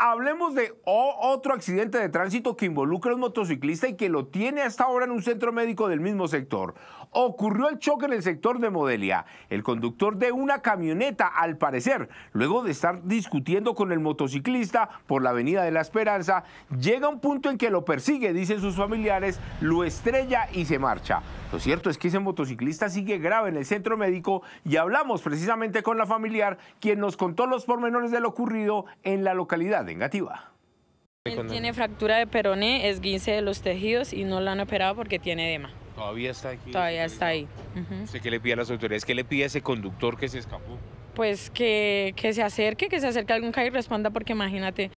hablemos de otro accidente de tránsito que involucra a un motociclista y que lo tiene hasta ahora en un centro médico del mismo sector. Ocurrió el choque en el sector de Modelia. El conductor de una camioneta, al parecer, luego de estar discutiendo con el motociclista por la Avenida de la Esperanza, llega a un punto en que lo persigue, dicen sus familiares, lo estrella y se marcha. Lo cierto es que ese motociclista sigue grave en el centro médico y hablamos precisamente con la familiar, quien nos contó los pormenores de lo ocurrido en la localidad de Engativá. Él tiene fractura de peroné, esguince de los tejidos y no lo han operado porque tiene edema. ¿Todavía está aquí? Todavía está ahí. qué le pide a las autoridades? ¿Qué le pide a ese conductor que se escapó? Pues que, que se acerque, que se acerque a algún CAI y responda porque imagínate,